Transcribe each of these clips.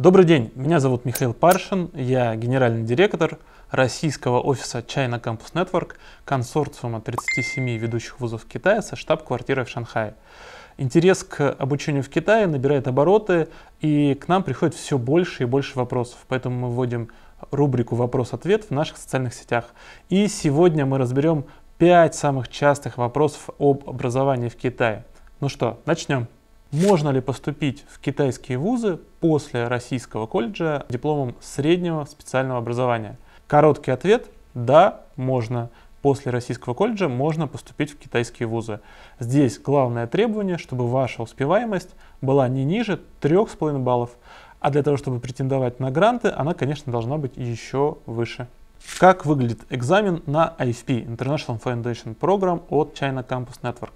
Добрый день, меня зовут Михаил Паршин, я генеральный директор российского офиса China Campus Network, консорциума 37 ведущих вузов Китая со штаб-квартирой в Шанхае. Интерес к обучению в Китае набирает обороты, и к нам приходит все больше и больше вопросов, поэтому мы вводим рубрику «Вопрос-ответ» в наших социальных сетях. И сегодня мы разберем 5 самых частых вопросов об образовании в Китае. Ну что, начнем. Можно ли поступить в китайские вузы после российского колледжа дипломом среднего специального образования? Короткий ответ – да, можно. После российского колледжа можно поступить в китайские вузы. Здесь главное требование, чтобы ваша успеваемость была не ниже 3,5 баллов. А для того, чтобы претендовать на гранты, она, конечно, должна быть еще выше. Как выглядит экзамен на IFP, International Foundation Program от China Campus Network?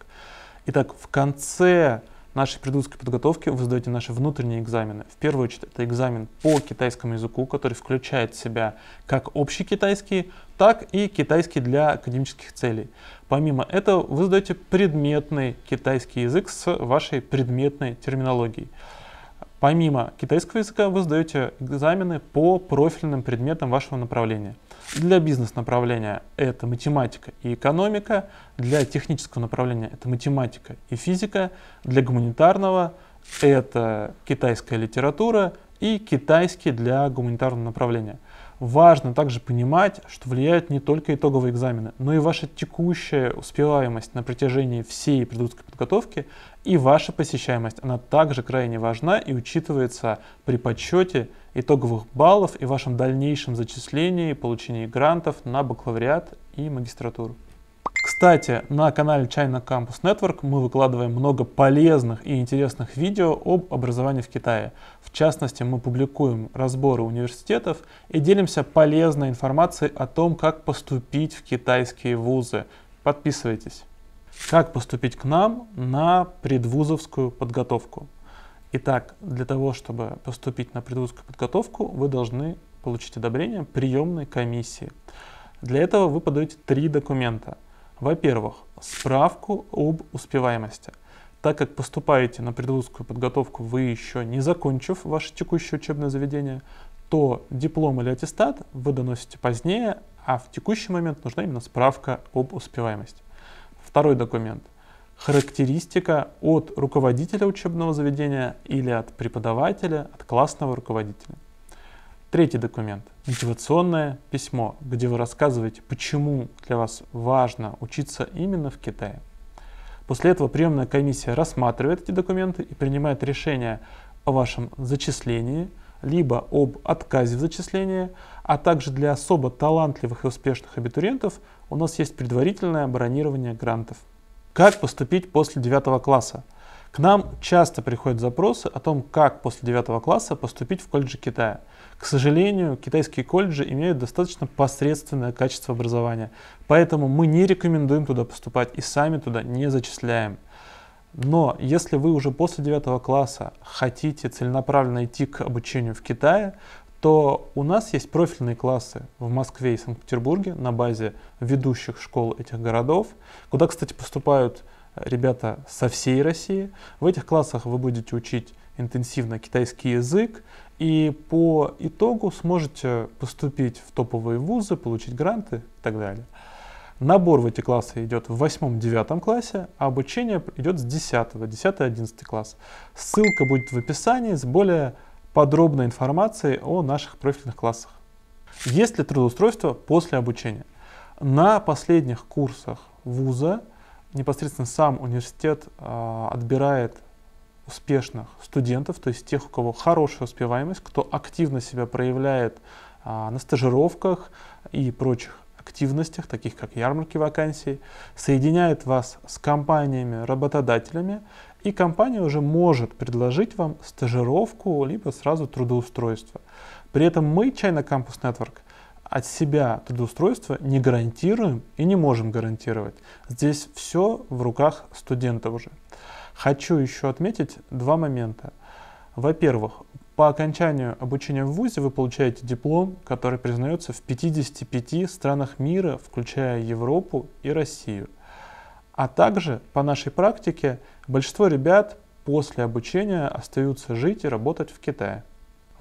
Итак, в конце нашей предвузской подготовки вы сдаете наши внутренние экзамены. В первую очередь это экзамен по китайскому языку, который включает в себя как общий китайский, так и китайский для академических целей. Помимо этого вы сдаете предметный китайский язык с вашей предметной терминологией. Помимо китайского языка вы сдаете экзамены по профильным предметам вашего направления. Для бизнес-направления это математика и экономика, для технического направления это математика и физика, для гуманитарного это китайская литература и китайский для гуманитарного направления. Важно также понимать, что влияют не только итоговые экзамены, но и ваша текущая успеваемость на протяжении всей предыдущей подготовки и ваша посещаемость. Она также крайне важна и учитывается при подсчете итоговых баллов и вашем дальнейшем зачислении и получении грантов на бакалавриат и магистратуру. Кстати, на канале China Campus Network мы выкладываем много полезных и интересных видео об образовании в Китае. В частности, мы публикуем разборы университетов и делимся полезной информацией о том, как поступить в китайские вузы. Подписывайтесь. Как поступить к нам на предвузовскую подготовку? Итак, для того, чтобы поступить на предвузовскую подготовку, вы должны получить одобрение приемной комиссии. Для этого вы подаете три документа – во-первых, справку об успеваемости. Так как поступаете на предвузскую подготовку вы еще не закончив ваше текущее учебное заведение, то диплом или аттестат вы доносите позднее, а в текущий момент нужна именно справка об успеваемости. Второй документ. Характеристика от руководителя учебного заведения или от преподавателя, от классного руководителя. Третий документ – мотивационное письмо, где вы рассказываете, почему для вас важно учиться именно в Китае. После этого приемная комиссия рассматривает эти документы и принимает решение о вашем зачислении, либо об отказе в зачислении, а также для особо талантливых и успешных абитуриентов у нас есть предварительное бронирование грантов. Как поступить после 9 класса? К нам часто приходят запросы о том, как после 9 класса поступить в колледжи Китая. К сожалению, китайские колледжи имеют достаточно посредственное качество образования, поэтому мы не рекомендуем туда поступать и сами туда не зачисляем. Но если вы уже после 9 класса хотите целенаправленно идти к обучению в Китае, то у нас есть профильные классы в Москве и Санкт-Петербурге на базе ведущих школ этих городов, куда, кстати, поступают ребята со всей России. В этих классах вы будете учить интенсивно китайский язык и по итогу сможете поступить в топовые вузы, получить гранты и так далее. Набор в эти классы идет в 8-9 классе, а обучение идет с 10, 10-11 класс. Ссылка будет в описании с более подробной информацией о наших профильных классах. Есть ли трудоустройство после обучения? На последних курсах вуза непосредственно сам университет а, отбирает успешных студентов, то есть тех, у кого хорошая успеваемость, кто активно себя проявляет а, на стажировках и прочих активностях, таких как ярмарки вакансий, соединяет вас с компаниями, работодателями, и компания уже может предложить вам стажировку, либо сразу трудоустройство. При этом мы, China Campus Network, от себя трудоустройство не гарантируем и не можем гарантировать. Здесь все в руках студента уже. Хочу еще отметить два момента. Во-первых, по окончанию обучения в ВУЗе вы получаете диплом, который признается в 55 странах мира, включая Европу и Россию. А также, по нашей практике, большинство ребят после обучения остаются жить и работать в Китае.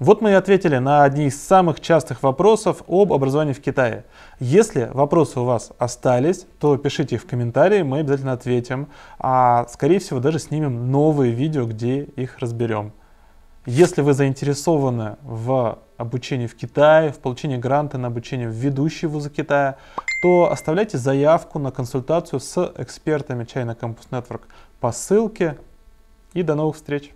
Вот мы и ответили на одни из самых частых вопросов об образовании в Китае. Если вопросы у вас остались, то пишите их в комментарии, мы обязательно ответим. А скорее всего даже снимем новые видео, где их разберем. Если вы заинтересованы в обучении в Китае, в получении гранта на обучение в ведущие вузы Китая, то оставляйте заявку на консультацию с экспертами China Campus Network по ссылке. И до новых встреч!